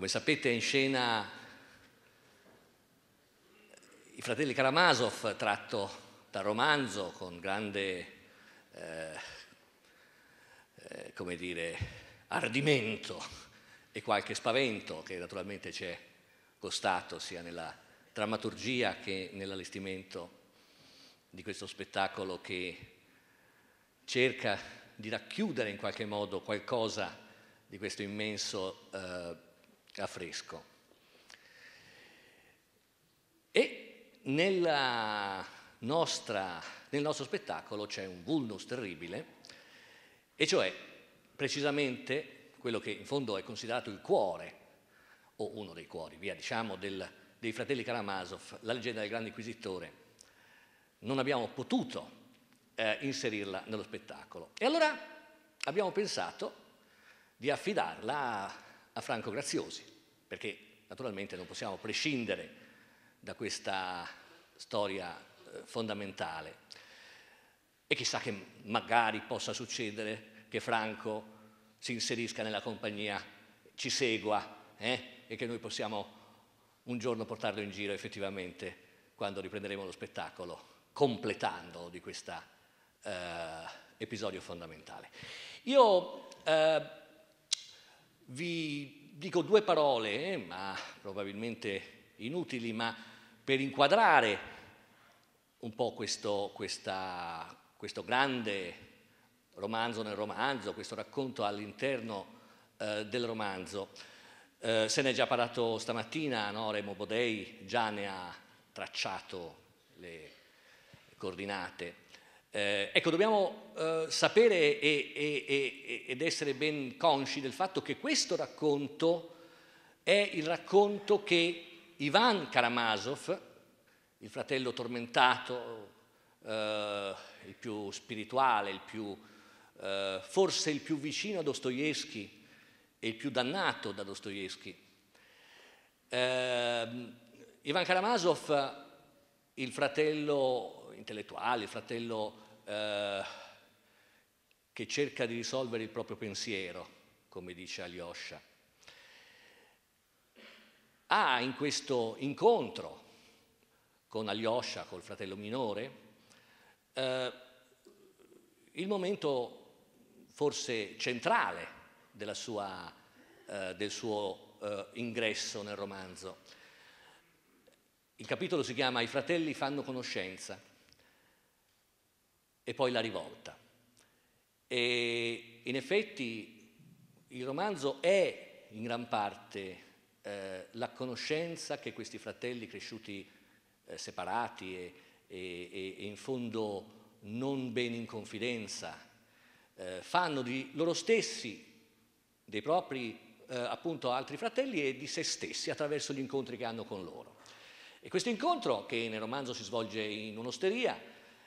Come sapete è in scena i fratelli Karamazov, tratto dal romanzo con grande, eh, eh, come dire, ardimento e qualche spavento che naturalmente c'è costato sia nella drammaturgia che nell'allestimento di questo spettacolo che cerca di racchiudere in qualche modo qualcosa di questo immenso eh, a fresco. E nostra, nel nostro spettacolo c'è un vulnus terribile, e cioè precisamente quello che in fondo è considerato il cuore, o uno dei cuori, via diciamo, del, dei fratelli Karamazov, la leggenda del grande inquisitore, non abbiamo potuto eh, inserirla nello spettacolo. E allora abbiamo pensato di affidarla a Franco Graziosi, perché naturalmente non possiamo prescindere da questa storia eh, fondamentale. E chissà che magari possa succedere che Franco si inserisca nella compagnia, ci segua eh? e che noi possiamo un giorno portarlo in giro effettivamente quando riprenderemo lo spettacolo, completandolo di questo eh, episodio fondamentale. Io eh, vi dico due parole, eh, ma probabilmente inutili, ma per inquadrare un po' questo, questa, questo grande romanzo nel romanzo, questo racconto all'interno eh, del romanzo. Eh, se ne è già parlato stamattina, no? Remo Bodei già ne ha tracciato le coordinate. Eh, ecco, dobbiamo eh, sapere e, e, e, ed essere ben consci del fatto che questo racconto è il racconto che Ivan Karamazov, il fratello tormentato, eh, il più spirituale, il più, eh, forse il più vicino a Dostoevsky e il più dannato da Dostoevsky, eh, Ivan Karamazov, il fratello intellettuale, il fratello eh, che cerca di risolvere il proprio pensiero, come dice Alyosha. Ha ah, in questo incontro con Alyosha, col fratello minore, eh, il momento forse centrale sua, eh, del suo eh, ingresso nel romanzo. Il capitolo si chiama I fratelli fanno conoscenza e poi la rivolta. E in effetti il romanzo è in gran parte eh, la conoscenza che questi fratelli cresciuti eh, separati e, e, e, in fondo non ben in confidenza eh, fanno di loro stessi, dei propri eh, appunto altri fratelli e di se stessi attraverso gli incontri che hanno con loro. E questo incontro, che nel romanzo si svolge in un'osteria,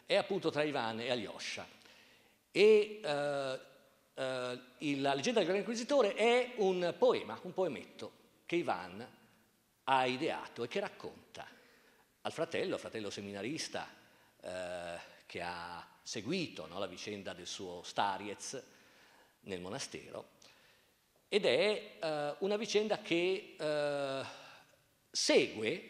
è appunto tra Ivan e Alyosha. E eh, eh, la leggenda del Gran Inquisitore è un poema, un poemetto che Ivan ha ideato e che racconta al fratello, fratello seminarista eh, che ha seguito no, la vicenda del suo Stariez nel monastero, ed è eh, una vicenda che eh, segue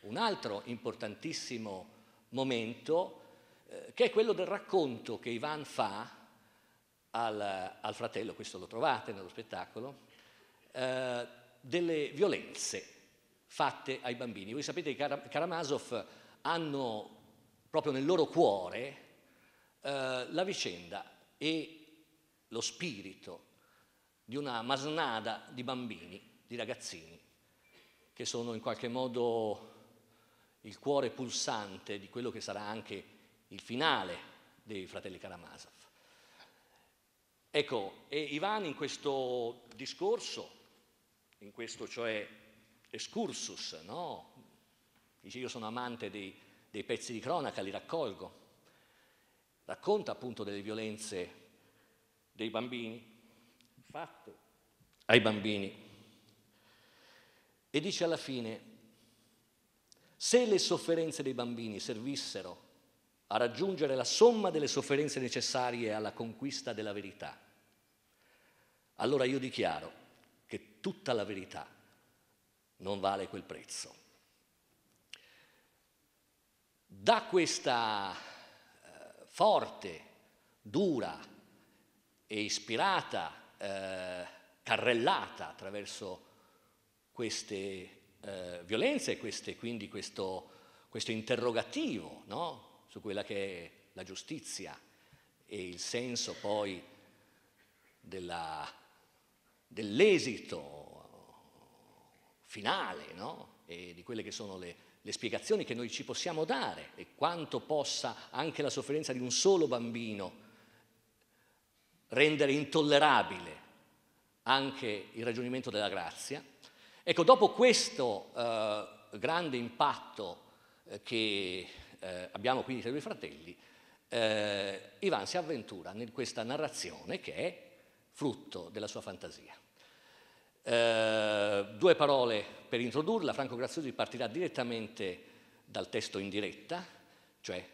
un altro importantissimo momento eh, che è quello del racconto che Ivan fa al, al fratello, questo lo trovate nello spettacolo, eh, delle violenze fatte ai bambini. Voi sapete che i Karamazov hanno proprio nel loro cuore eh, la vicenda e lo spirito di una masnada di bambini, di ragazzini, che sono in qualche modo il cuore pulsante di quello che sarà anche il finale dei fratelli Karamazov. Ecco, e Ivan in questo discorso, in questo cioè excursus, no? dice io sono amante dei, dei pezzi di cronaca, li raccolgo, racconta appunto delle violenze dei bambini, fatte ai bambini. E dice alla fine, se le sofferenze dei bambini servissero a raggiungere la somma delle sofferenze necessarie alla conquista della verità, allora io dichiaro che tutta la verità non vale quel prezzo. Da questa eh, forte, dura e ispirata eh, carrellata attraverso queste eh, violenze e quindi questo, questo interrogativo no? su quella che è la giustizia e il senso poi dell'esito finale no? e di quelle che sono le, le spiegazioni che noi ci possiamo dare e quanto possa anche la sofferenza di un solo bambino rendere intollerabile anche il ragionamento della grazia. Ecco, dopo questo eh, grande impatto eh, che eh, abbiamo quindi tre due fratelli, eh, Ivan si avventura in questa narrazione che è frutto della sua fantasia. Eh, due parole per introdurla, Franco Graziosi partirà direttamente dal testo in diretta, cioè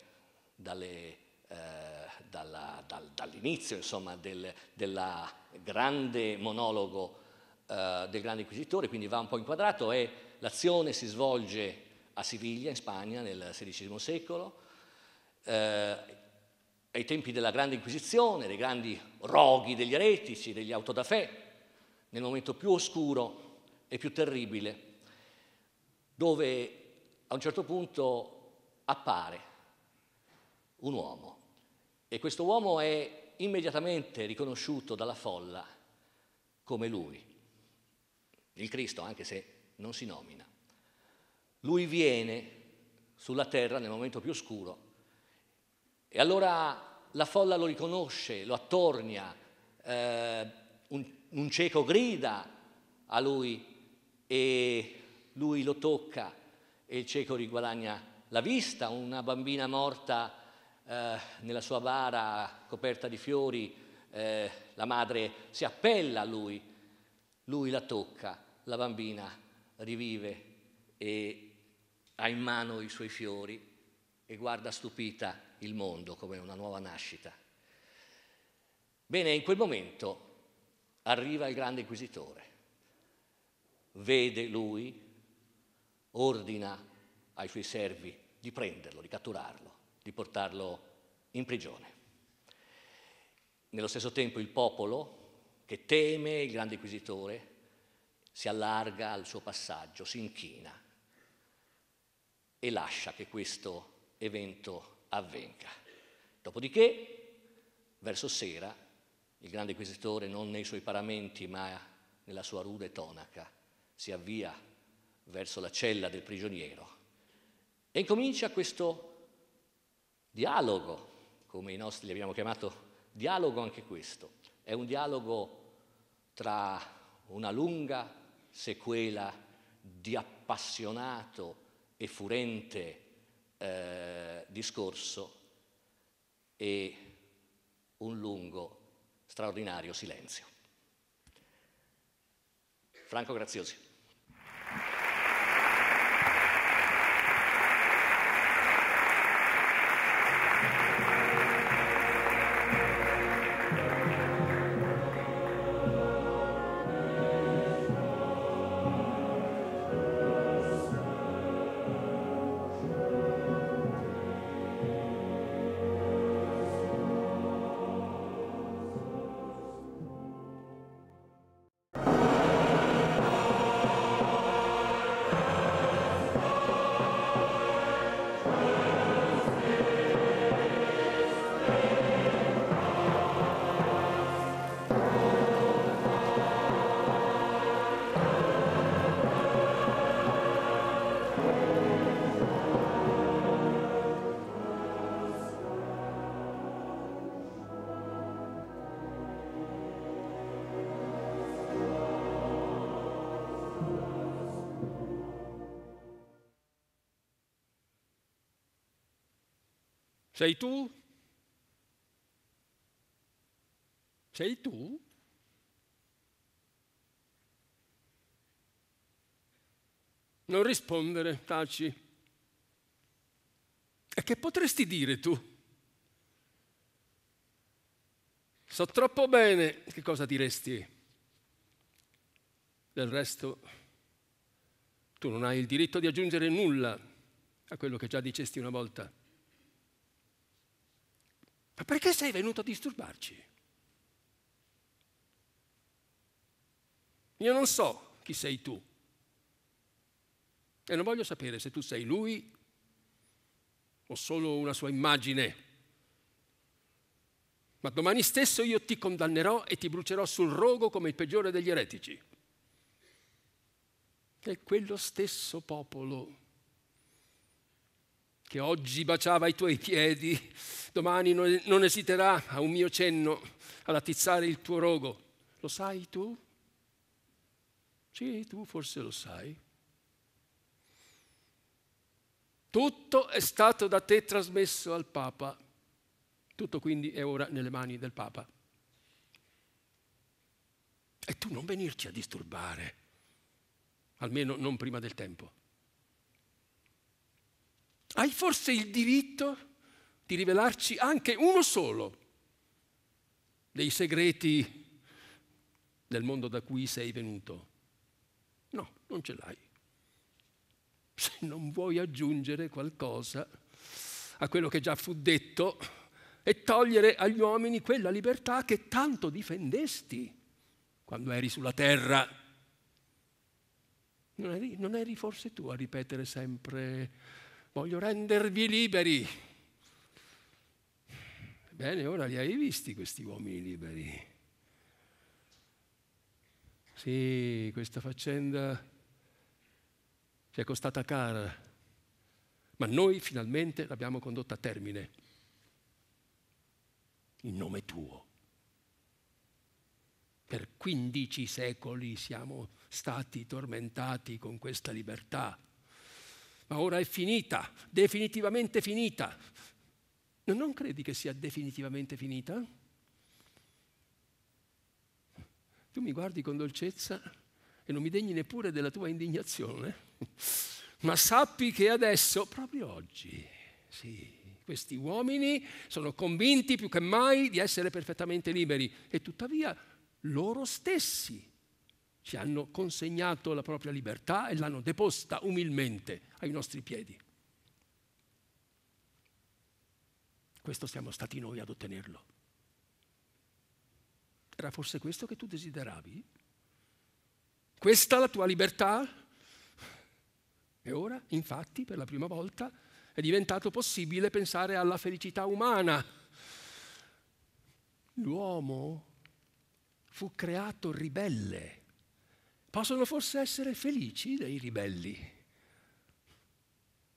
dalle, eh, dalla, dal, dall'inizio insomma, del grande monologo eh, del grande inquisitore, quindi va un po' inquadrato e l'azione si svolge a Siviglia, in Spagna, nel XVI secolo, eh, ai tempi della Grande Inquisizione, dei grandi roghi degli eretici, degli autodafè, nel momento più oscuro e più terribile, dove a un certo punto appare un uomo e questo uomo è immediatamente riconosciuto dalla folla come lui, il Cristo, anche se non si nomina. Lui viene sulla terra nel momento più oscuro e allora la folla lo riconosce, lo attornia, eh, un, un cieco grida a lui e lui lo tocca e il cieco riguadagna la vista, una bambina morta eh, nella sua bara coperta di fiori, eh, la madre si appella a lui, lui la tocca, la bambina rivive e ha in mano i suoi fiori e guarda stupita il mondo come una nuova nascita. Bene, in quel momento arriva il grande inquisitore, vede lui, ordina ai suoi servi di prenderlo, di catturarlo, di portarlo in prigione. Nello stesso tempo il popolo, che teme il grande inquisitore, si allarga al suo passaggio, si inchina e lascia che questo evento avvenga. Dopodiché, verso sera, il grande inquisitore, non nei suoi paramenti ma nella sua rude tonaca, si avvia verso la cella del prigioniero e incomincia questo dialogo, come i nostri li abbiamo chiamato dialogo anche questo, è un dialogo tra una lunga sequela di appassionato e furente eh, discorso e un lungo, straordinario silenzio. Franco Graziosi. Sei tu? Sei tu? Non rispondere, taci. E che potresti dire tu? So troppo bene che cosa diresti. Del resto, tu non hai il diritto di aggiungere nulla a quello che già dicesti una volta. Ma perché sei venuto a disturbarci? Io non so chi sei tu. E non voglio sapere se tu sei lui o solo una sua immagine. Ma domani stesso io ti condannerò e ti brucerò sul rogo come il peggiore degli eretici. E quello stesso popolo che oggi baciava i tuoi piedi, domani non, esiterà a un mio cenno a latizzare il tuo rogo. Lo sai tu? Sì, tu forse lo sai. Tutto è stato da te trasmesso al Papa. Tutto quindi è ora nelle mani del Papa. E tu non venirci a disturbare, almeno non prima del tempo. Hai forse il diritto di rivelarci anche uno solo dei segreti del mondo da cui sei venuto? No, non ce l'hai. Se non vuoi aggiungere qualcosa a quello che già fu detto e togliere agli uomini quella libertà che tanto difendesti quando eri sulla terra. Non eri, non eri forse tu a ripetere sempre voglio rendervi liberi. Bene, ora li hai visti questi uomini liberi. Sì, questa faccenda ci è costata cara, ma noi finalmente l'abbiamo condotta a termine. In nome tuo. Per 15 secoli siamo stati tormentati con questa libertà ma ora è finita, definitivamente finita. Non credi che sia definitivamente finita? Tu mi guardi con dolcezza e non mi degni neppure della tua indignazione, ma sappi che adesso, proprio oggi, sì, questi uomini sono convinti più che mai di essere perfettamente liberi e tuttavia loro stessi ci hanno consegnato la propria libertà e l'hanno deposta umilmente ai nostri piedi. Questo siamo stati noi ad ottenerlo. Era forse questo che tu desideravi? Questa la tua libertà? E ora, infatti, per la prima volta è diventato possibile pensare alla felicità umana. L'uomo fu creato ribelle possono forse essere felici dei ribelli.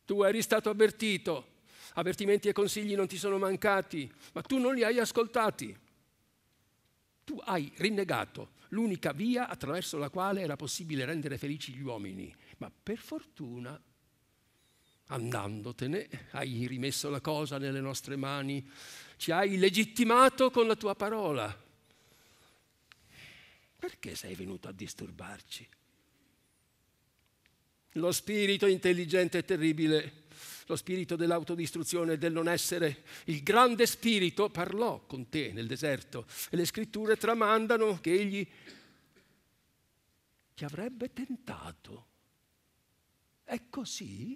Tu eri stato avvertito, avvertimenti e consigli non ti sono mancati, ma tu non li hai ascoltati. Tu hai rinnegato l'unica via attraverso la quale era possibile rendere felici gli uomini, ma per fortuna, andandotene, hai rimesso la cosa nelle nostre mani, ci hai legittimato con la tua parola perché sei venuto a disturbarci? Lo spirito intelligente e terribile, lo spirito dell'autodistruzione e del non essere, il grande spirito parlò con te nel deserto e le scritture tramandano che egli ti avrebbe tentato. È così?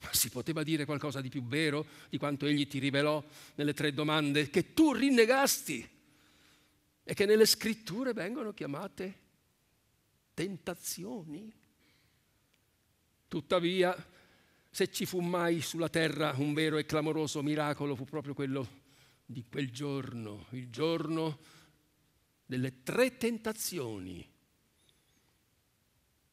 Ma si poteva dire qualcosa di più vero di quanto egli ti rivelò nelle tre domande che tu rinnegasti? e che nelle scritture vengono chiamate tentazioni. Tuttavia, se ci fu mai sulla terra un vero e clamoroso miracolo, fu proprio quello di quel giorno, il giorno delle tre tentazioni.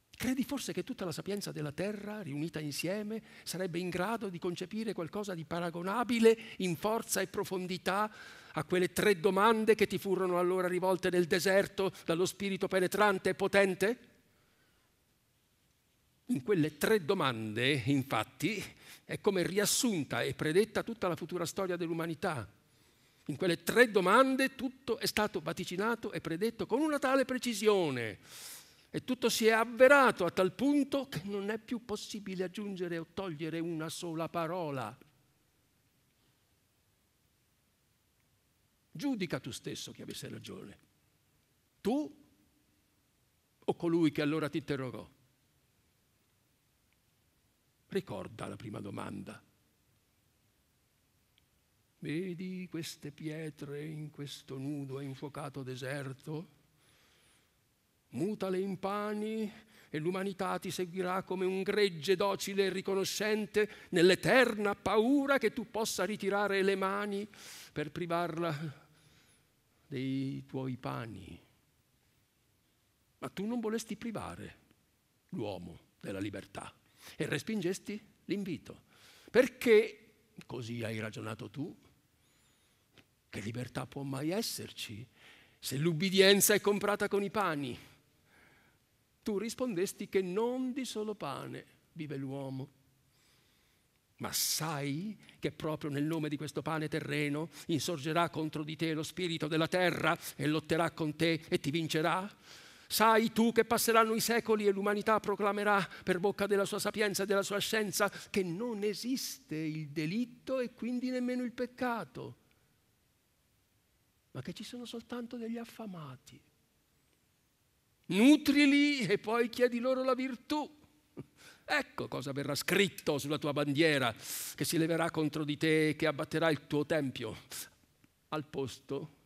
Credi forse che tutta la sapienza della terra, riunita insieme, sarebbe in grado di concepire qualcosa di paragonabile in forza e profondità a quelle tre domande che ti furono allora rivolte nel deserto dallo spirito penetrante e potente? In quelle tre domande, infatti, è come riassunta e predetta tutta la futura storia dell'umanità. In quelle tre domande tutto è stato vaticinato e predetto con una tale precisione e tutto si è avverato a tal punto che non è più possibile aggiungere o togliere una sola parola. Giudica tu stesso chi avesse ragione. Tu o colui che allora ti interrogò? Ricorda la prima domanda. Vedi queste pietre in questo nudo e infuocato deserto? Mutale in pani e l'umanità ti seguirà come un gregge docile e riconoscente nell'eterna paura che tu possa ritirare le mani per privarla dei tuoi pani. ma tu non volesti privare l'uomo della libertà e respingesti l'invito. Perché, così hai ragionato tu, che libertà può mai esserci se l'ubbidienza è comprata con i pani? Tu rispondesti che non di solo pane vive l'uomo, ma sai che proprio nel nome di questo pane terreno insorgerà contro di te lo spirito della terra e lotterà con te e ti vincerà? Sai tu che passeranno i secoli e l'umanità proclamerà per bocca della sua sapienza e della sua scienza che non esiste il delitto e quindi nemmeno il peccato, ma che ci sono soltanto degli affamati. Nutrili e poi chiedi loro la virtù. Ecco cosa verrà scritto sulla tua bandiera, che si leverà contro di te, e che abbatterà il tuo tempio. Al posto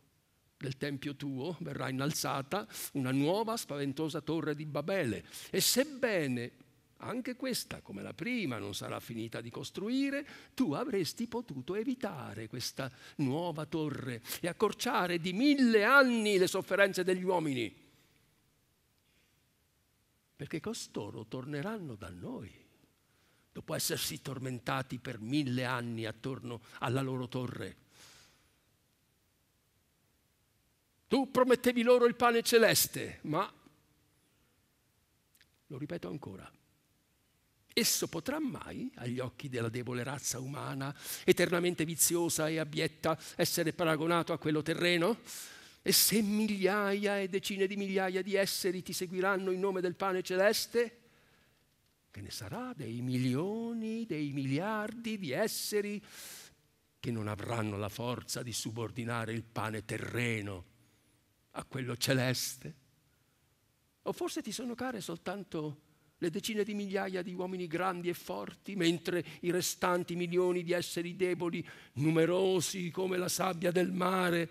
del tempio tuo verrà innalzata una nuova spaventosa torre di Babele. E sebbene anche questa, come la prima, non sarà finita di costruire, tu avresti potuto evitare questa nuova torre e accorciare di mille anni le sofferenze degli uomini perché costoro torneranno da noi, dopo essersi tormentati per mille anni attorno alla loro torre. Tu promettevi loro il pane celeste, ma, lo ripeto ancora, esso potrà mai, agli occhi della debole razza umana, eternamente viziosa e abietta, essere paragonato a quello terreno? E se migliaia e decine di migliaia di esseri ti seguiranno in nome del pane celeste, che ne sarà dei milioni, dei miliardi di esseri che non avranno la forza di subordinare il pane terreno a quello celeste? O forse ti sono care soltanto le decine di migliaia di uomini grandi e forti, mentre i restanti milioni di esseri deboli, numerosi come la sabbia del mare,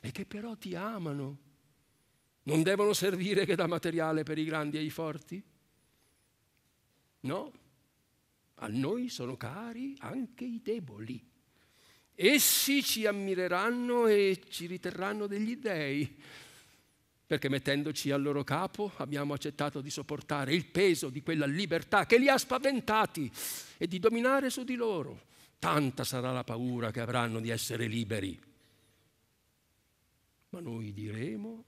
e che però ti amano. Non devono servire che da materiale per i grandi e i forti? No, a noi sono cari anche i deboli. Essi ci ammireranno e ci riterranno degli dèi, perché mettendoci al loro capo abbiamo accettato di sopportare il peso di quella libertà che li ha spaventati e di dominare su di loro. Tanta sarà la paura che avranno di essere liberi ma noi diremo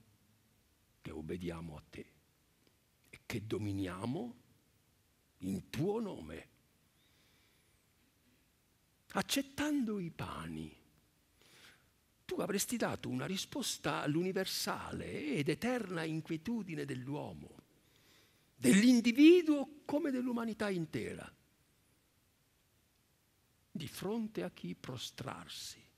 che obbediamo a te e che dominiamo in tuo nome, accettando i pani. Tu avresti dato una risposta all'universale ed eterna inquietudine dell'uomo, dell'individuo come dell'umanità intera, di fronte a chi prostrarsi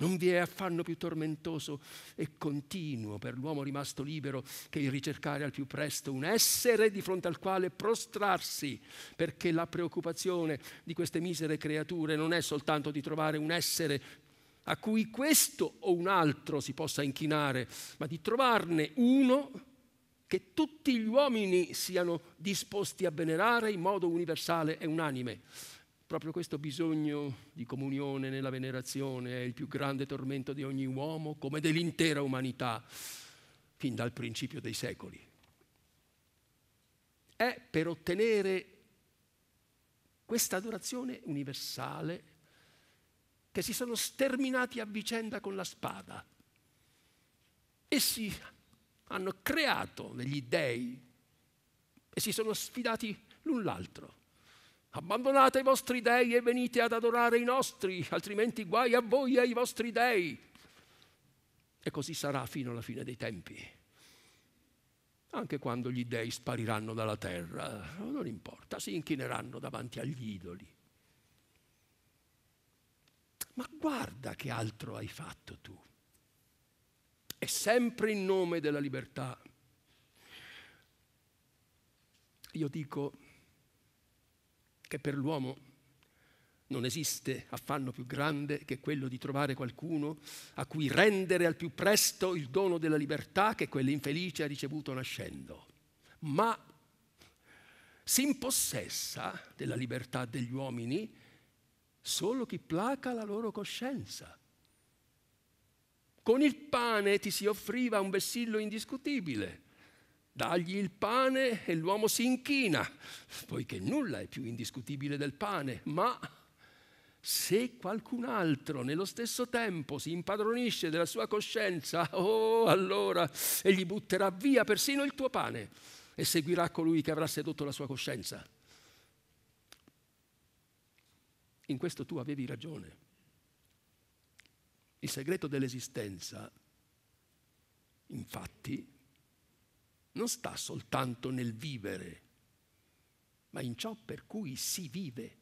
non vi è affanno più tormentoso e continuo per l'uomo rimasto libero che il ricercare al più presto un essere di fronte al quale prostrarsi, perché la preoccupazione di queste misere creature non è soltanto di trovare un essere a cui questo o un altro si possa inchinare, ma di trovarne uno che tutti gli uomini siano disposti a venerare in modo universale e unanime. Proprio questo bisogno di comunione nella venerazione è il più grande tormento di ogni uomo, come dell'intera umanità, fin dal principio dei secoli. È per ottenere questa adorazione universale che si sono sterminati a vicenda con la spada. Essi hanno creato degli dèi e si sono sfidati l'un l'altro. Abbandonate i vostri dei e venite ad adorare i nostri, altrimenti guai a voi e ai vostri dei. E così sarà fino alla fine dei tempi. Anche quando gli dei spariranno dalla terra, non importa, si inchineranno davanti agli idoli. Ma guarda che altro hai fatto tu. E sempre in nome della libertà. Io dico, che per l'uomo non esiste affanno più grande che quello di trovare qualcuno a cui rendere al più presto il dono della libertà che quell'infelice ha ricevuto nascendo. Ma si impossessa della libertà degli uomini solo chi placa la loro coscienza. Con il pane ti si offriva un vessillo indiscutibile, dagli il pane e l'uomo si inchina, poiché nulla è più indiscutibile del pane, ma se qualcun altro nello stesso tempo si impadronisce della sua coscienza, oh allora egli butterà via persino il tuo pane e seguirà colui che avrà sedotto la sua coscienza. In questo tu avevi ragione. Il segreto dell'esistenza, infatti, non sta soltanto nel vivere, ma in ciò per cui si vive.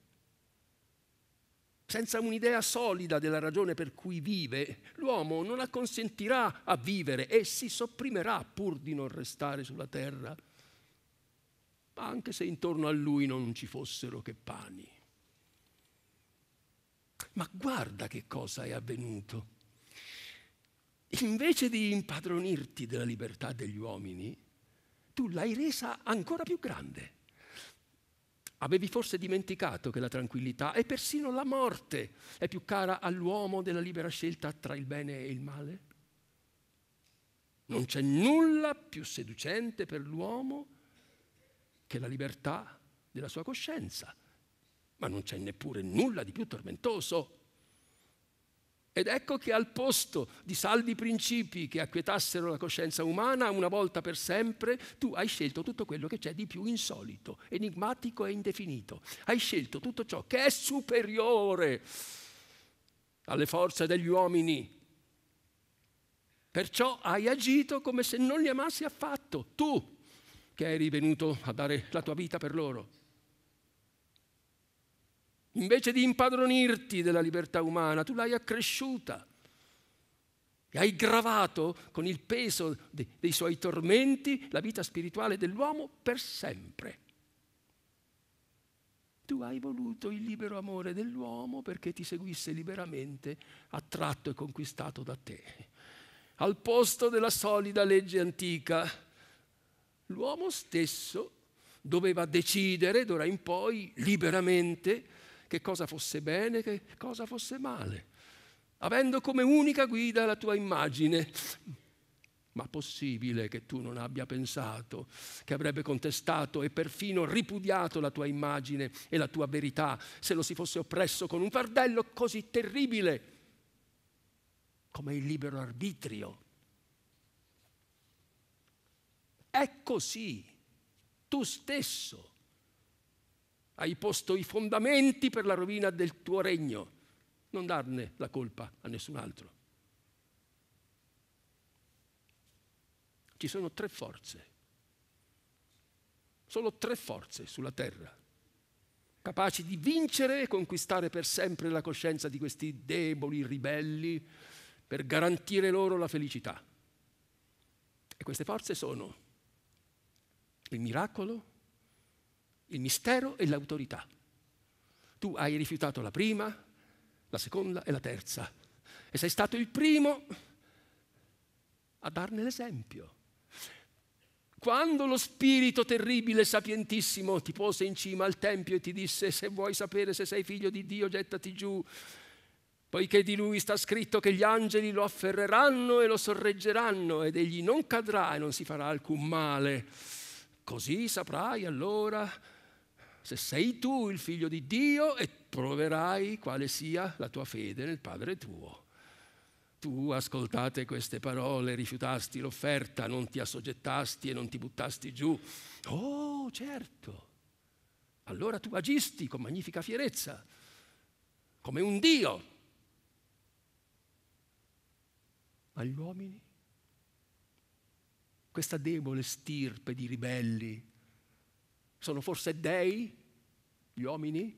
Senza un'idea solida della ragione per cui vive, l'uomo non acconsentirà a vivere e si sopprimerà pur di non restare sulla terra, anche se intorno a lui non ci fossero che pani. Ma guarda che cosa è avvenuto. Invece di impadronirti della libertà degli uomini, tu l'hai resa ancora più grande. Avevi forse dimenticato che la tranquillità e persino la morte è più cara all'uomo della libera scelta tra il bene e il male? Non c'è nulla più seducente per l'uomo che la libertà della sua coscienza, ma non c'è neppure nulla di più tormentoso. Ed ecco che al posto di saldi principi che acquietassero la coscienza umana una volta per sempre, tu hai scelto tutto quello che c'è di più insolito, enigmatico e indefinito. Hai scelto tutto ciò che è superiore alle forze degli uomini. Perciò hai agito come se non li amassi affatto, tu che eri venuto a dare la tua vita per loro invece di impadronirti della libertà umana, tu l'hai accresciuta e hai gravato con il peso dei suoi tormenti la vita spirituale dell'uomo per sempre. Tu hai voluto il libero amore dell'uomo perché ti seguisse liberamente, attratto e conquistato da te. Al posto della solida legge antica, l'uomo stesso doveva decidere d'ora in poi liberamente che cosa fosse bene, e che cosa fosse male, avendo come unica guida la tua immagine. Ma possibile che tu non abbia pensato che avrebbe contestato e perfino ripudiato la tua immagine e la tua verità se lo si fosse oppresso con un fardello così terribile come il libero arbitrio? È così, tu stesso hai posto i fondamenti per la rovina del tuo regno. Non darne la colpa a nessun altro. Ci sono tre forze, solo tre forze sulla terra, capaci di vincere e conquistare per sempre la coscienza di questi deboli ribelli per garantire loro la felicità. E queste forze sono il miracolo, il mistero e l'autorità. Tu hai rifiutato la prima, la seconda e la terza e sei stato il primo a darne l'esempio. Quando lo spirito terribile e sapientissimo ti pose in cima al tempio e ti disse se vuoi sapere se sei figlio di Dio gettati giù, poiché di lui sta scritto che gli angeli lo afferreranno e lo sorreggeranno ed egli non cadrà e non si farà alcun male. Così saprai allora se sei tu il figlio di Dio e proverai quale sia la tua fede nel Padre tuo. Tu ascoltate queste parole, rifiutasti l'offerta, non ti assoggettasti e non ti buttasti giù. Oh, certo. Allora tu agisti con magnifica fierezza, come un Dio. Ma gli uomini? Questa debole stirpe di ribelli sono forse dei gli uomini?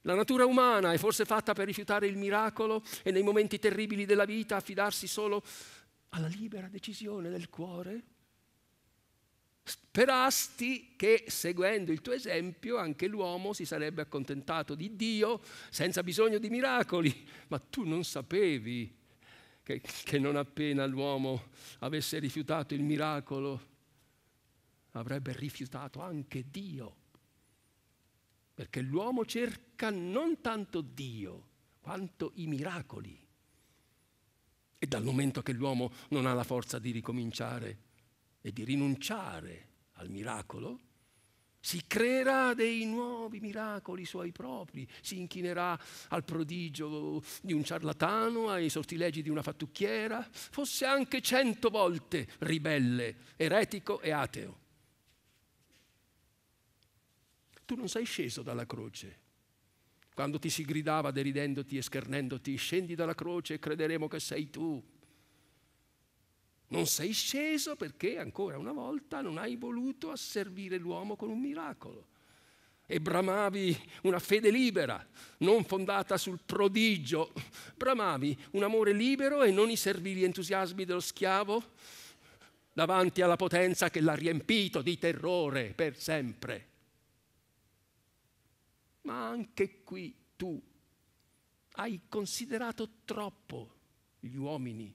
La natura umana è forse fatta per rifiutare il miracolo e nei momenti terribili della vita affidarsi solo alla libera decisione del cuore? Sperasti che seguendo il tuo esempio anche l'uomo si sarebbe accontentato di Dio senza bisogno di miracoli, ma tu non sapevi che, che non appena l'uomo avesse rifiutato il miracolo avrebbe rifiutato anche Dio, perché l'uomo cerca non tanto Dio quanto i miracoli. E dal momento che l'uomo non ha la forza di ricominciare e di rinunciare al miracolo, si creerà dei nuovi miracoli suoi propri, si inchinerà al prodigio di un ciarlatano, ai sortilegi di una fattucchiera, fosse anche cento volte ribelle, eretico e ateo. Tu non sei sceso dalla croce. Quando ti si gridava deridendoti e schernendoti, scendi dalla croce e crederemo che sei tu. Non sei sceso perché ancora una volta non hai voluto asservire l'uomo con un miracolo e bramavi una fede libera, non fondata sul prodigio, bramavi un amore libero e non i servili entusiasmi dello schiavo davanti alla potenza che l'ha riempito di terrore per sempre. Ma anche qui tu hai considerato troppo gli uomini,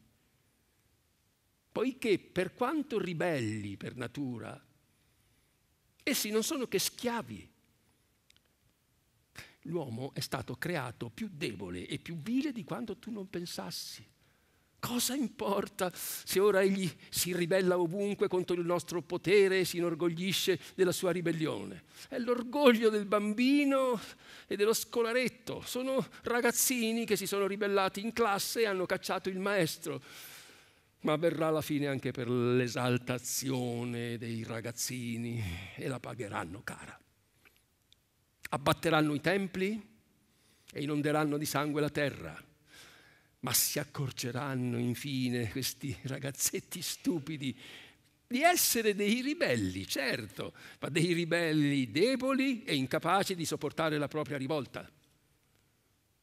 poiché per quanto ribelli per natura, essi non sono che schiavi. L'uomo è stato creato più debole e più vile di quanto tu non pensassi. Cosa importa se ora egli si ribella ovunque contro il nostro potere e si inorgoglisce della sua ribellione? È l'orgoglio del bambino e dello scolaretto. Sono ragazzini che si sono ribellati in classe e hanno cacciato il maestro. Ma verrà la fine anche per l'esaltazione dei ragazzini e la pagheranno cara. Abbatteranno i templi e inonderanno di sangue la terra ma si accorgeranno infine questi ragazzetti stupidi di essere dei ribelli, certo, ma dei ribelli deboli e incapaci di sopportare la propria rivolta.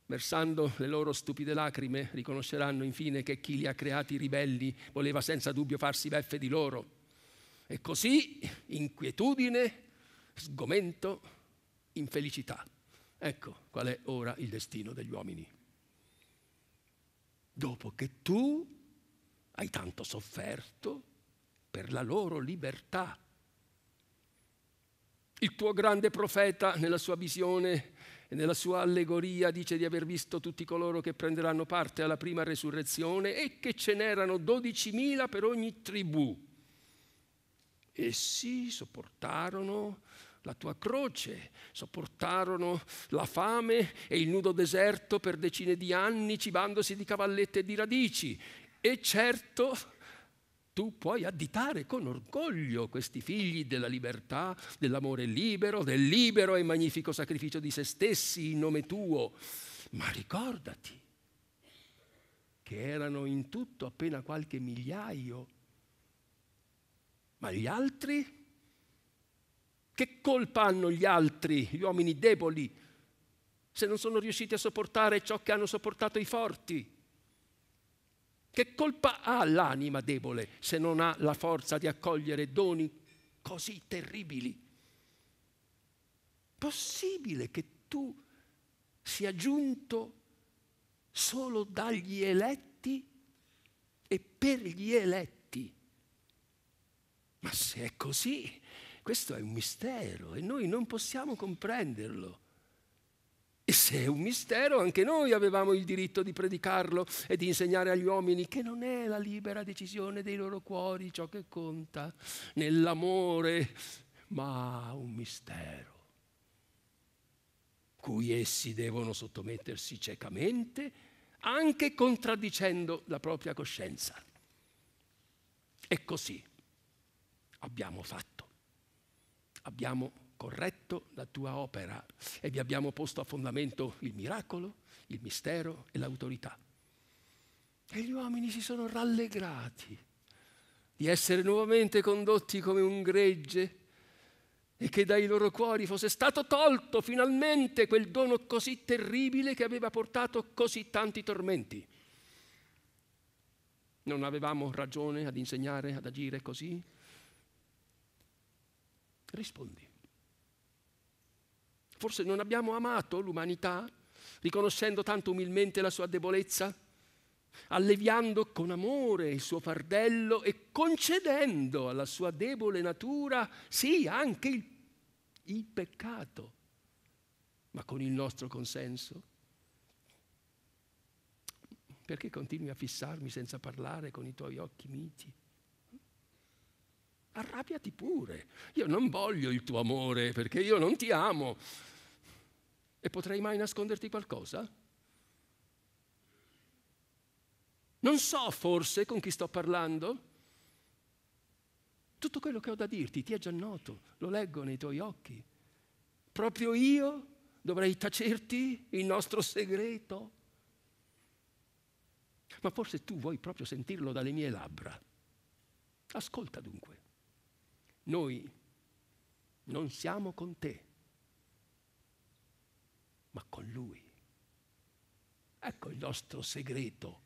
Versando le loro stupide lacrime riconosceranno infine che chi li ha creati ribelli voleva senza dubbio farsi beffe di loro. E così inquietudine, sgomento, infelicità. Ecco qual è ora il destino degli uomini dopo che tu hai tanto sofferto per la loro libertà. Il tuo grande profeta nella sua visione e nella sua allegoria dice di aver visto tutti coloro che prenderanno parte alla prima resurrezione e che ce n'erano 12.000 per ogni tribù. Essi sopportarono la tua croce, sopportarono la fame e il nudo deserto per decine di anni cibandosi di cavallette e di radici. E certo tu puoi additare con orgoglio questi figli della libertà, dell'amore libero, del libero e magnifico sacrificio di se stessi in nome tuo. Ma ricordati che erano in tutto appena qualche migliaio ma gli altri? Che colpa hanno gli altri, gli uomini deboli, se non sono riusciti a sopportare ciò che hanno sopportato i forti? Che colpa ha l'anima debole se non ha la forza di accogliere doni così terribili? Possibile che tu sia giunto solo dagli eletti e per gli eletti? Ma se è così, questo è un mistero e noi non possiamo comprenderlo. E se è un mistero, anche noi avevamo il diritto di predicarlo e di insegnare agli uomini che non è la libera decisione dei loro cuori ciò che conta nell'amore, ma un mistero cui essi devono sottomettersi ciecamente, anche contraddicendo la propria coscienza. È così abbiamo fatto. Abbiamo corretto la tua opera e vi abbiamo posto a fondamento il miracolo, il mistero e l'autorità. E gli uomini si sono rallegrati di essere nuovamente condotti come un gregge e che dai loro cuori fosse stato tolto finalmente quel dono così terribile che aveva portato così tanti tormenti. Non avevamo ragione ad insegnare ad agire così? Rispondi. Forse non abbiamo amato l'umanità, riconoscendo tanto umilmente la sua debolezza, alleviando con amore il suo fardello e concedendo alla sua debole natura, sì, anche il, il peccato, ma con il nostro consenso. Perché continui a fissarmi senza parlare con i tuoi occhi miti? arrabbiati pure. Io non voglio il tuo amore perché io non ti amo. E potrei mai nasconderti qualcosa? Non so forse con chi sto parlando. Tutto quello che ho da dirti ti è già noto, lo leggo nei tuoi occhi. Proprio io dovrei tacerti il nostro segreto. Ma forse tu vuoi proprio sentirlo dalle mie labbra. Ascolta dunque noi non siamo con te, ma con lui. Ecco il nostro segreto.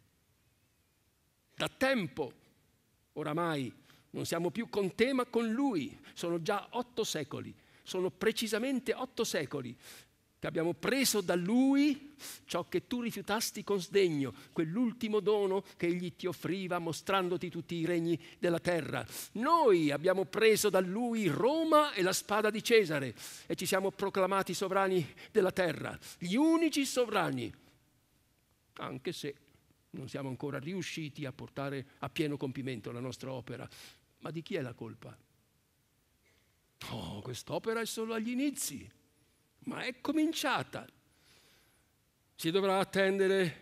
Da tempo, oramai, non siamo più con te, ma con lui. Sono già otto secoli, sono precisamente otto secoli che abbiamo preso da Lui ciò che tu rifiutasti con sdegno, quell'ultimo dono che Egli ti offriva mostrandoti tutti i regni della terra. Noi abbiamo preso da Lui Roma e la spada di Cesare e ci siamo proclamati sovrani della terra, gli unici sovrani, anche se non siamo ancora riusciti a portare a pieno compimento la nostra opera. Ma di chi è la colpa? Oh, quest'opera è solo agli inizi ma è cominciata. Si dovrà attendere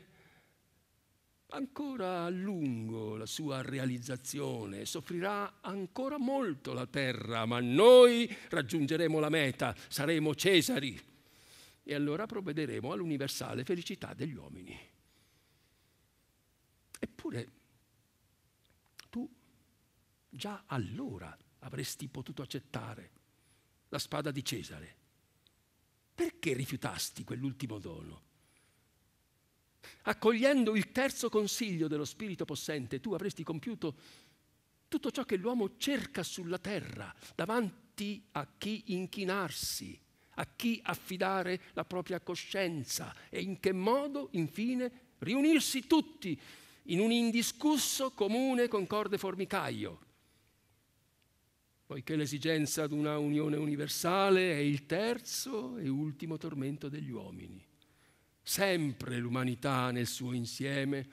ancora a lungo la sua realizzazione, soffrirà ancora molto la terra, ma noi raggiungeremo la meta, saremo Cesari e allora provvederemo all'universale felicità degli uomini. Eppure tu già allora avresti potuto accettare la spada di Cesare perché rifiutasti quell'ultimo dono? Accogliendo il terzo consiglio dello Spirito possente, tu avresti compiuto tutto ciò che l'uomo cerca sulla terra, davanti a chi inchinarsi, a chi affidare la propria coscienza e in che modo, infine, riunirsi tutti in un indiscusso comune concorde formicaio poiché l'esigenza di una unione universale è il terzo e ultimo tormento degli uomini. Sempre l'umanità nel suo insieme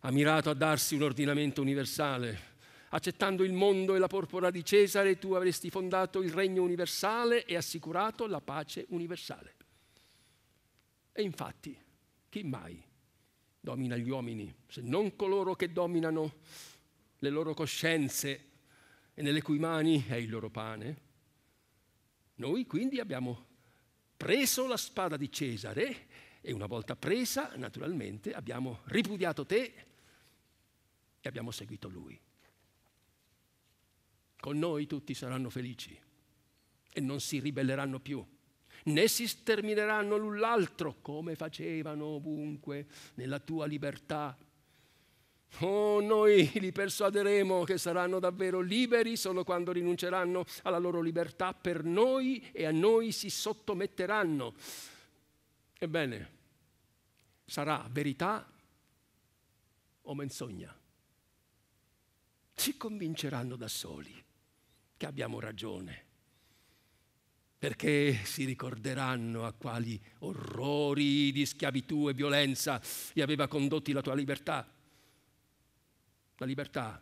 ha mirato a darsi un ordinamento universale. Accettando il mondo e la porpora di Cesare, tu avresti fondato il regno universale e assicurato la pace universale. E infatti, chi mai domina gli uomini se non coloro che dominano le loro coscienze e nelle cui mani è il loro pane. Noi quindi abbiamo preso la spada di Cesare e una volta presa, naturalmente, abbiamo ripudiato te e abbiamo seguito lui. Con noi tutti saranno felici e non si ribelleranno più, né si stermineranno l'un l'altro come facevano ovunque nella tua libertà. Oh, noi li persuaderemo che saranno davvero liberi solo quando rinunceranno alla loro libertà per noi e a noi si sottometteranno. Ebbene, sarà verità o menzogna? Ci convinceranno da soli che abbiamo ragione, perché si ricorderanno a quali orrori di schiavitù e violenza li aveva condotti la tua libertà la libertà,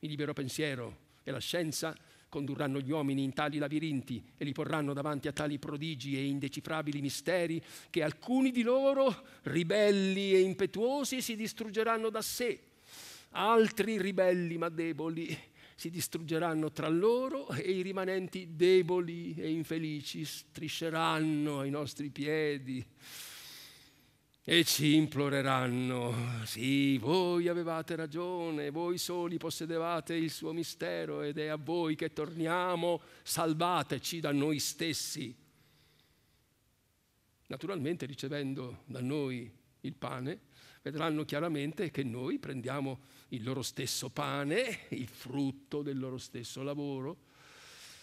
il libero pensiero e la scienza condurranno gli uomini in tali labirinti e li porranno davanti a tali prodigi e indecifrabili misteri che alcuni di loro, ribelli e impetuosi, si distruggeranno da sé, altri ribelli ma deboli si distruggeranno tra loro e i rimanenti deboli e infelici strisceranno ai nostri piedi e ci imploreranno, sì, voi avevate ragione, voi soli possedevate il suo mistero ed è a voi che torniamo, salvateci da noi stessi. Naturalmente ricevendo da noi il pane, vedranno chiaramente che noi prendiamo il loro stesso pane, il frutto del loro stesso lavoro,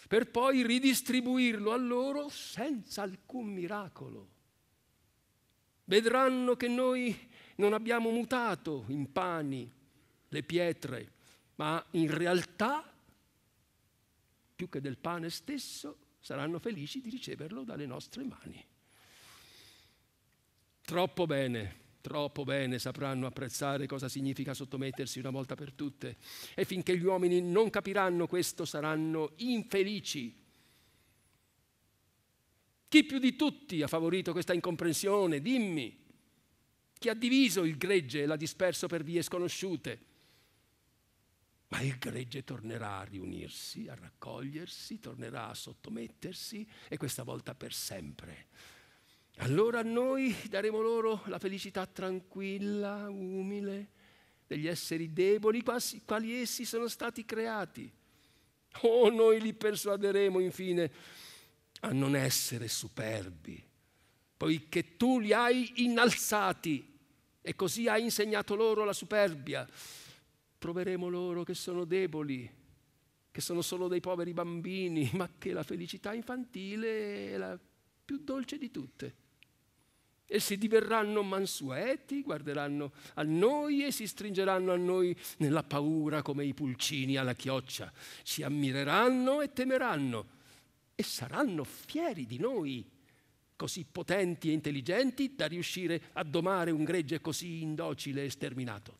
per poi ridistribuirlo a loro senza alcun miracolo vedranno che noi non abbiamo mutato in pani le pietre, ma in realtà, più che del pane stesso, saranno felici di riceverlo dalle nostre mani. Troppo bene troppo bene sapranno apprezzare cosa significa sottomettersi una volta per tutte e finché gli uomini non capiranno questo saranno infelici chi più di tutti ha favorito questa incomprensione? Dimmi. Chi ha diviso il gregge e l'ha disperso per vie sconosciute? Ma il gregge tornerà a riunirsi, a raccogliersi, tornerà a sottomettersi e questa volta per sempre. Allora noi daremo loro la felicità tranquilla, umile, degli esseri deboli, quali essi sono stati creati. Oh, noi li persuaderemo infine a non essere superbi, poiché tu li hai innalzati e così hai insegnato loro la superbia. Proveremo loro che sono deboli, che sono solo dei poveri bambini, ma che la felicità infantile è la più dolce di tutte. E si diverranno mansueti, guarderanno a noi e si stringeranno a noi nella paura come i pulcini alla chioccia. Ci ammireranno e temeranno e saranno fieri di noi, così potenti e intelligenti da riuscire a domare un gregge così indocile e sterminato.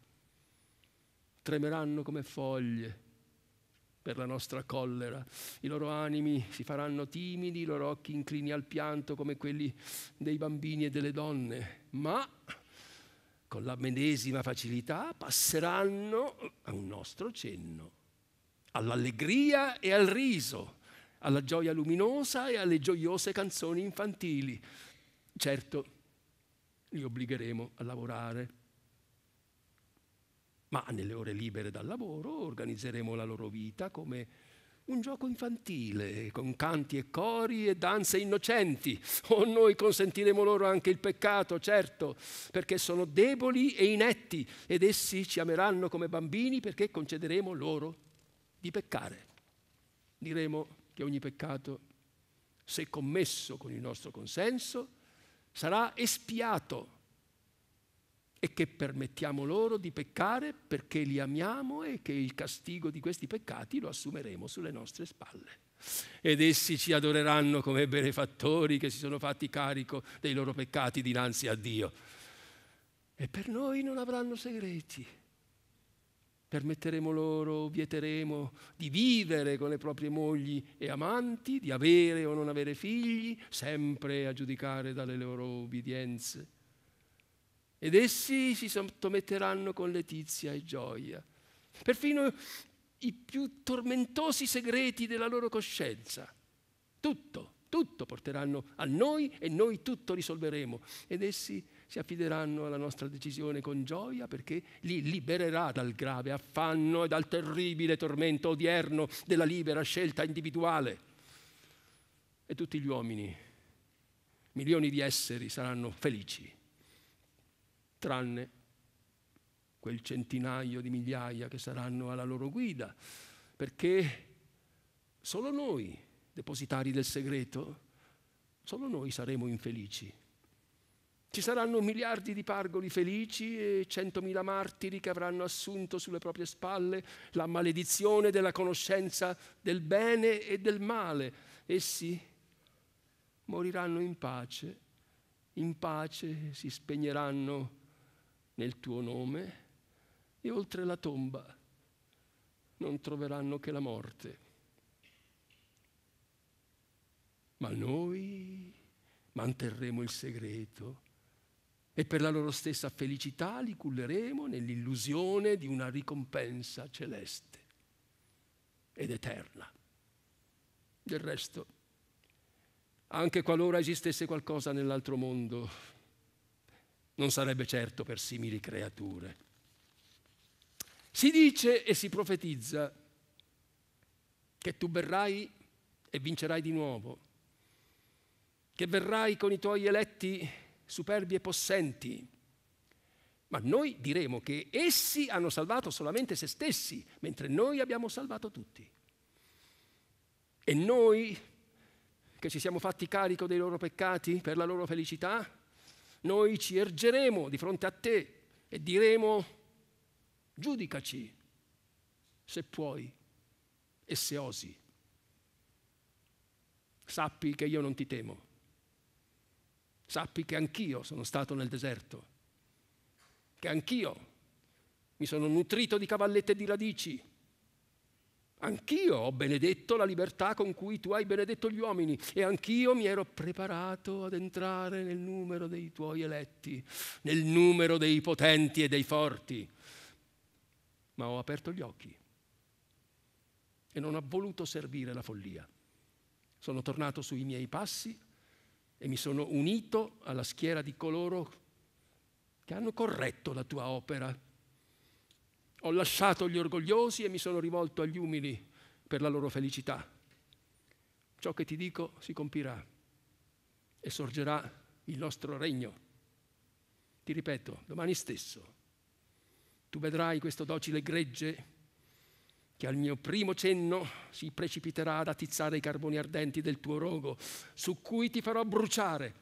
Tremeranno come foglie per la nostra collera, i loro animi si faranno timidi, i loro occhi inclini al pianto come quelli dei bambini e delle donne, ma con la medesima facilità passeranno a un nostro cenno, all'allegria e al riso alla gioia luminosa e alle gioiose canzoni infantili. Certo, li obbligheremo a lavorare, ma nelle ore libere dal lavoro organizzeremo la loro vita come un gioco infantile, con canti e cori e danze innocenti. O noi consentiremo loro anche il peccato, certo, perché sono deboli e inetti ed essi ci ameranno come bambini perché concederemo loro di peccare. Diremo, che ogni peccato, se commesso con il nostro consenso, sarà espiato e che permettiamo loro di peccare perché li amiamo e che il castigo di questi peccati lo assumeremo sulle nostre spalle. Ed essi ci adoreranno come benefattori che si sono fatti carico dei loro peccati dinanzi a Dio. E per noi non avranno segreti. Permetteremo loro, vieteremo di vivere con le proprie mogli e amanti, di avere o non avere figli, sempre a giudicare dalle loro obbedienze. Ed essi si sottometteranno con letizia e gioia, perfino i più tormentosi segreti della loro coscienza. Tutto, tutto porteranno a noi e noi tutto risolveremo. Ed essi si affideranno alla nostra decisione con gioia perché li libererà dal grave affanno e dal terribile tormento odierno della libera scelta individuale. E tutti gli uomini, milioni di esseri saranno felici, tranne quel centinaio di migliaia che saranno alla loro guida, perché solo noi, depositari del segreto, solo noi saremo infelici. Ci saranno miliardi di pargoli felici e centomila martiri che avranno assunto sulle proprie spalle la maledizione della conoscenza del bene e del male. Essi moriranno in pace, in pace si spegneranno nel tuo nome e oltre la tomba non troveranno che la morte. Ma noi manterremo il segreto e per la loro stessa felicità li culleremo nell'illusione di una ricompensa celeste ed eterna. Del resto, anche qualora esistesse qualcosa nell'altro mondo, non sarebbe certo per simili creature. Si dice e si profetizza che tu verrai e vincerai di nuovo, che verrai con i tuoi eletti superbi e possenti. Ma noi diremo che essi hanno salvato solamente se stessi, mentre noi abbiamo salvato tutti. E noi che ci siamo fatti carico dei loro peccati per la loro felicità, noi ci ergeremo di fronte a te e diremo, giudicaci se puoi e se osi. Sappi che io non ti temo Sappi che anch'io sono stato nel deserto, che anch'io mi sono nutrito di cavallette e di radici, anch'io ho benedetto la libertà con cui tu hai benedetto gli uomini e anch'io mi ero preparato ad entrare nel numero dei tuoi eletti, nel numero dei potenti e dei forti, ma ho aperto gli occhi e non ho voluto servire la follia. Sono tornato sui miei passi e mi sono unito alla schiera di coloro che hanno corretto la tua opera. Ho lasciato gli orgogliosi e mi sono rivolto agli umili per la loro felicità. Ciò che ti dico si compirà e sorgerà il nostro regno. Ti ripeto, domani stesso tu vedrai questo docile gregge che al mio primo cenno si precipiterà ad attizzare i carboni ardenti del tuo rogo, su cui ti farò bruciare,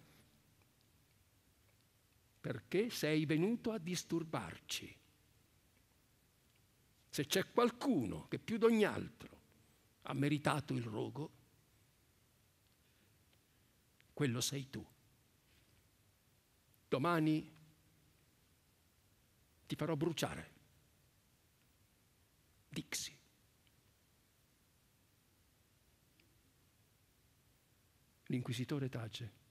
perché sei venuto a disturbarci. Se c'è qualcuno che più di ogni altro ha meritato il rogo, quello sei tu. Domani ti farò bruciare. Dixie. L'inquisitore tace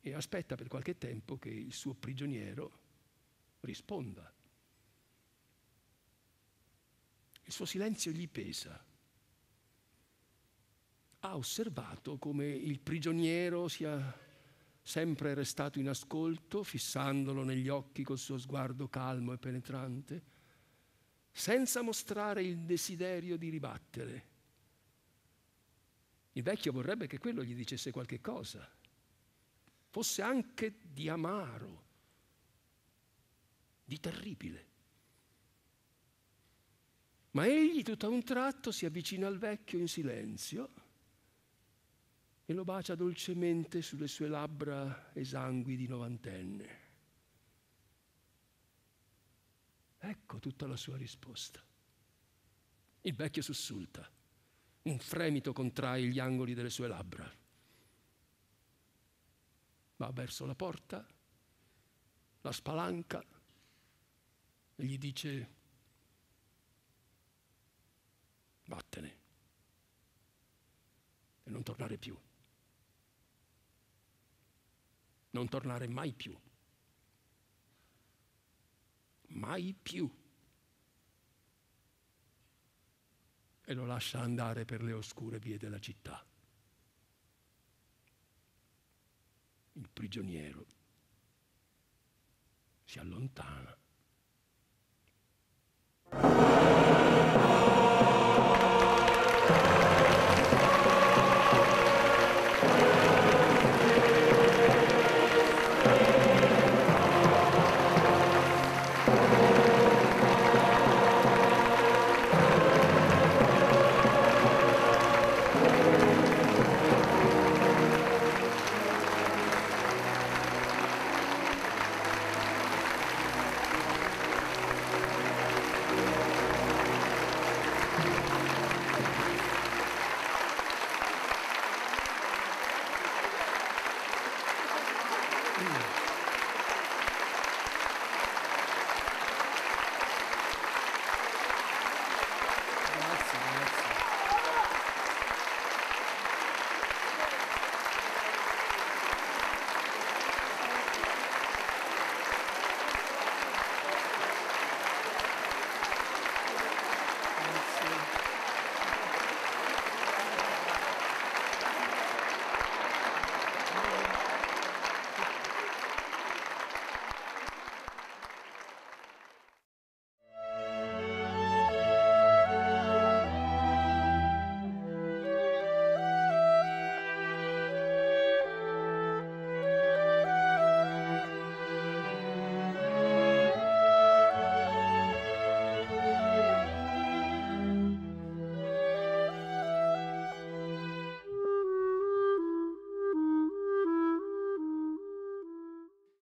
e aspetta per qualche tempo che il suo prigioniero risponda. Il suo silenzio gli pesa. Ha osservato come il prigioniero sia sempre restato in ascolto, fissandolo negli occhi col suo sguardo calmo e penetrante, senza mostrare il desiderio di ribattere. Il vecchio vorrebbe che quello gli dicesse qualche cosa, fosse anche di amaro, di terribile. Ma egli tutto a un tratto si avvicina al vecchio in silenzio e lo bacia dolcemente sulle sue labbra esangui di novantenne. Ecco tutta la sua risposta. Il vecchio sussulta. Un fremito contrae gli angoli delle sue labbra. Va verso la porta, la spalanca e gli dice vattene e non tornare più. Non tornare mai più. Mai più. e lo lascia andare per le oscure vie della città. Il prigioniero si allontana.